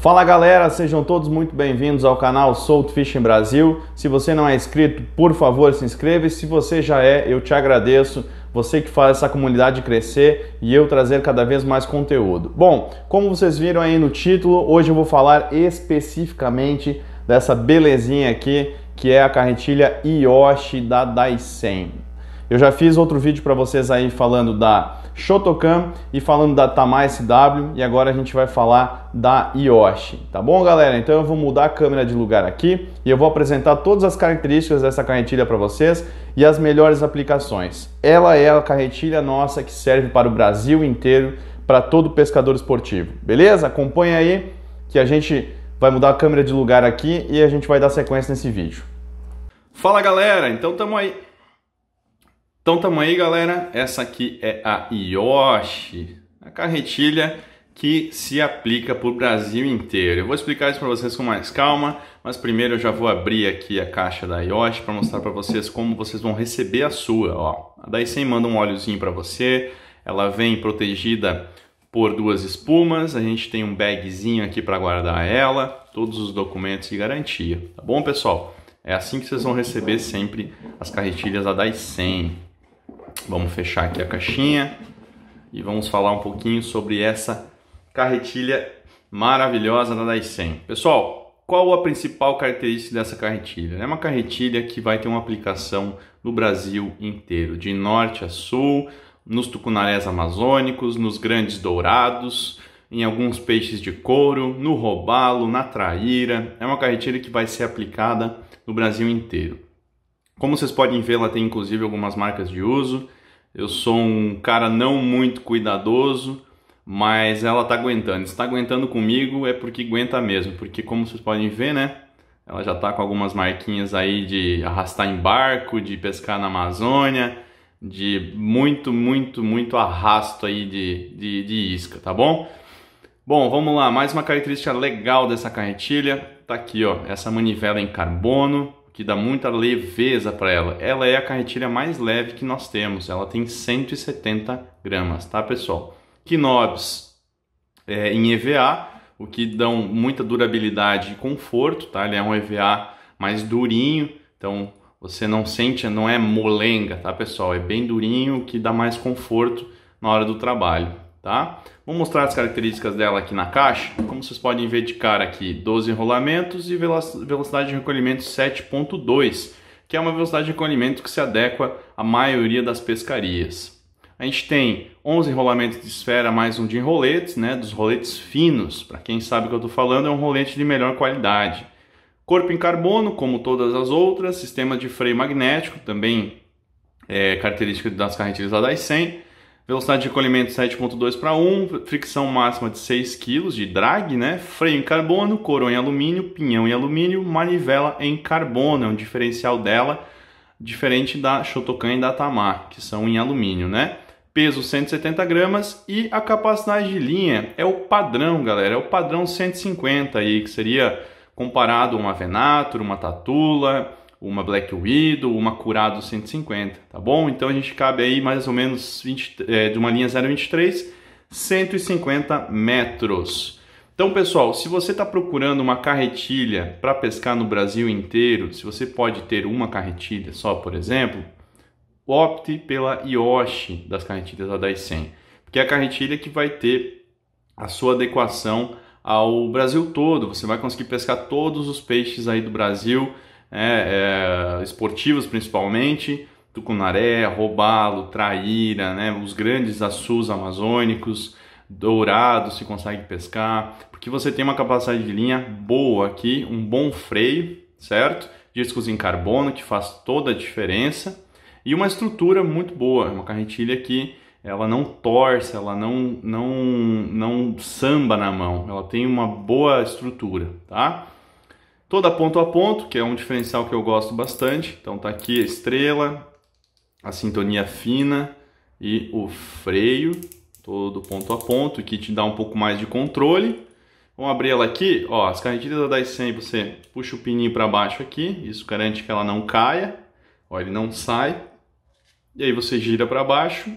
Fala galera, sejam todos muito bem-vindos ao canal Salt Fishing Brasil. Se você não é inscrito, por favor se inscreva e se você já é, eu te agradeço. Você que faz essa comunidade crescer e eu trazer cada vez mais conteúdo. Bom, como vocês viram aí no título, hoje eu vou falar especificamente dessa belezinha aqui que é a carretilha Yoshi da Dyson. Eu já fiz outro vídeo para vocês aí falando da Shotokan e falando da Tamai SW e agora a gente vai falar da Yoshi, tá bom galera? Então eu vou mudar a câmera de lugar aqui e eu vou apresentar todas as características dessa carretilha para vocês e as melhores aplicações. Ela é a carretilha nossa que serve para o Brasil inteiro, para todo pescador esportivo, beleza? Acompanha aí que a gente vai mudar a câmera de lugar aqui e a gente vai dar sequência nesse vídeo. Fala galera, então estamos aí então tamo aí, galera. Essa aqui é a Yoshi, a carretilha que se aplica para o Brasil inteiro. Eu vou explicar isso para vocês com mais calma, mas primeiro eu já vou abrir aqui a caixa da Yoshi para mostrar para vocês como vocês vão receber a sua. Ó. A Dyson manda um óleozinho para você, ela vem protegida por duas espumas, a gente tem um bagzinho aqui para guardar ela, todos os documentos de garantia, tá bom pessoal? É assim que vocês vão receber sempre as carretilhas da Dyson. Vamos fechar aqui a caixinha e vamos falar um pouquinho sobre essa carretilha maravilhosa da 100. Pessoal, qual a principal característica dessa carretilha? É uma carretilha que vai ter uma aplicação no Brasil inteiro, de norte a sul, nos tucunarés amazônicos, nos grandes dourados, em alguns peixes de couro, no robalo, na traíra. É uma carretilha que vai ser aplicada no Brasil inteiro. Como vocês podem ver, ela tem inclusive algumas marcas de uso. Eu sou um cara não muito cuidadoso, mas ela está aguentando. Está aguentando comigo é porque aguenta mesmo, porque como vocês podem ver, né? Ela já está com algumas marquinhas aí de arrastar em barco, de pescar na Amazônia, de muito, muito, muito arrasto aí de, de, de isca, tá bom? Bom, vamos lá, mais uma característica legal dessa carretilha, tá aqui ó, essa manivela em carbono, que dá muita leveza para ela. Ela é a carretilha mais leve que nós temos, ela tem 170 gramas, tá pessoal? Knobs é, em EVA, o que dão muita durabilidade e conforto, tá? Ele é um EVA mais durinho, então você não sente, não é molenga, tá pessoal? É bem durinho, que dá mais conforto na hora do trabalho tá? Vou mostrar as características dela aqui na caixa. Como vocês podem ver de cara aqui, 12 rolamentos e velocidade de recolhimento 7.2, que é uma velocidade de recolhimento que se adequa à maioria das pescarias. A gente tem 11 rolamentos de esfera mais um de enroletes, né, dos roletes finos. Para quem sabe o que eu estou falando, é um rolete de melhor qualidade. Corpo em carbono, como todas as outras, sistema de freio magnético, também é, característica das carretilhas da Dysen Velocidade de recolhimento 7.2 para 1, fricção máxima de 6 kg de drag, né? Freio em carbono, coroa em alumínio, pinhão em alumínio, manivela em carbono, é um diferencial dela, diferente da Shotokan e da Tamar, que são em alumínio, né? Peso 170 gramas e a capacidade de linha é o padrão, galera, é o padrão 150 aí, que seria comparado a uma Venator, uma Tatula, uma Black Widow, uma Curado 150, tá bom? Então a gente cabe aí mais ou menos 20, é, de uma linha 023, 150 metros. Então, pessoal, se você está procurando uma carretilha para pescar no Brasil inteiro, se você pode ter uma carretilha só, por exemplo, opte pela Yoshi das carretilhas da 100, porque é a carretilha que vai ter a sua adequação ao Brasil todo. Você vai conseguir pescar todos os peixes aí do Brasil né, é, esportivos principalmente, Tucunaré, Robalo, Traíra, né, os grandes açus amazônicos, Dourado se consegue pescar, porque você tem uma capacidade de linha boa aqui, um bom freio, certo? Discos em carbono que faz toda a diferença e uma estrutura muito boa, uma carretilha que ela não torce, ela não, não, não samba na mão, ela tem uma boa estrutura, tá? Toda ponto a ponto, que é um diferencial que eu gosto bastante. Então tá aqui a estrela, a sintonia fina e o freio, todo ponto a ponto, que te dá um pouco mais de controle. Vamos abrir ela aqui, ó, as carretilhas da Dyson você puxa o pininho para baixo aqui, isso garante que ela não caia, ó, ele não sai. E aí você gira para baixo,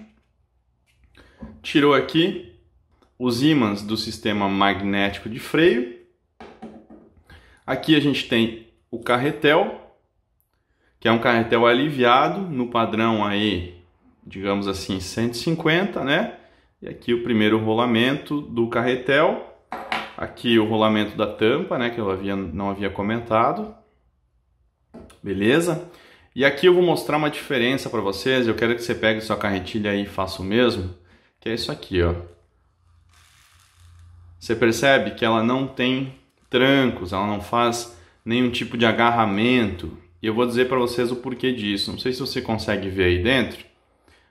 tirou aqui os ímãs do sistema magnético de freio, Aqui a gente tem o carretel, que é um carretel aliviado no padrão aí, digamos assim, 150, né? E aqui o primeiro rolamento do carretel, aqui o rolamento da tampa, né, que eu havia, não havia comentado. Beleza? E aqui eu vou mostrar uma diferença para vocês, eu quero que você pegue sua carretilha e faça o mesmo, que é isso aqui, ó. Você percebe que ela não tem trancos, ela não faz nenhum tipo de agarramento. E eu vou dizer para vocês o porquê disso. Não sei se você consegue ver aí dentro,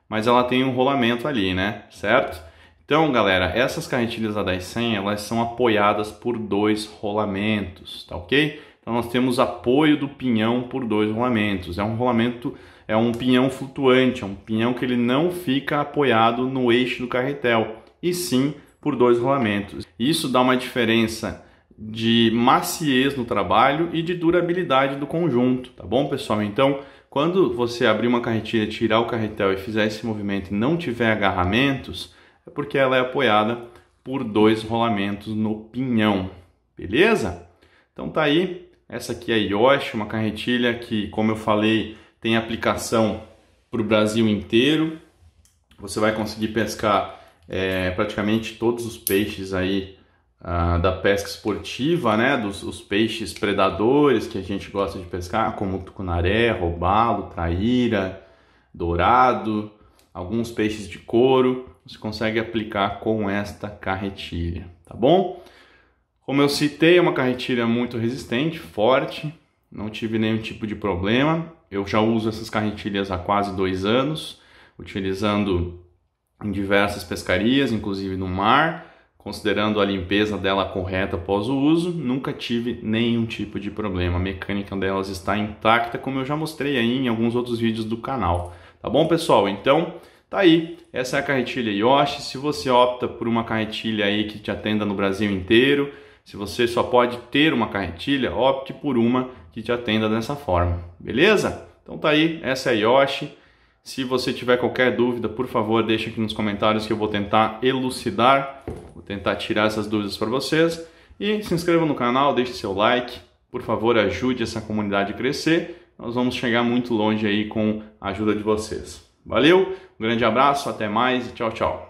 mas ela tem um rolamento ali, né? Certo? Então, galera, essas carretilhas da 100, elas são apoiadas por dois rolamentos, tá ok? Então nós temos apoio do pinhão por dois rolamentos. É um rolamento, é um pinhão flutuante, é um pinhão que ele não fica apoiado no eixo do carretel, e sim por dois rolamentos. Isso dá uma diferença de maciez no trabalho e de durabilidade do conjunto, tá bom, pessoal? Então, quando você abrir uma carretilha, tirar o carretel e fizer esse movimento e não tiver agarramentos, é porque ela é apoiada por dois rolamentos no pinhão, beleza? Então tá aí, essa aqui é a Yoshi, uma carretilha que, como eu falei, tem aplicação para o Brasil inteiro. Você vai conseguir pescar é, praticamente todos os peixes aí ah, da pesca esportiva, né? Dos os peixes predadores que a gente gosta de pescar, como tucunaré, robalo, traíra, dourado, alguns peixes de couro, você consegue aplicar com esta carretilha, tá bom? Como eu citei, é uma carretilha muito resistente, forte, não tive nenhum tipo de problema. Eu já uso essas carretilhas há quase dois anos, utilizando em diversas pescarias, inclusive no mar, Considerando a limpeza dela correta após o uso, nunca tive nenhum tipo de problema. A mecânica delas está intacta, como eu já mostrei aí em alguns outros vídeos do canal. Tá bom, pessoal? Então, Tá aí, essa é a carretilha Yoshi. Se você opta por uma carretilha aí que te atenda no Brasil inteiro, se você só pode ter uma carretilha, opte por uma que te atenda dessa forma, beleza? Então tá aí, essa é a Yoshi. Se você tiver qualquer dúvida, por favor, deixe aqui nos comentários que eu vou tentar elucidar tentar tirar essas dúvidas para vocês. E se inscreva no canal, deixe seu like, por favor, ajude essa comunidade a crescer. Nós vamos chegar muito longe aí com a ajuda de vocês. Valeu, um grande abraço, até mais e tchau, tchau.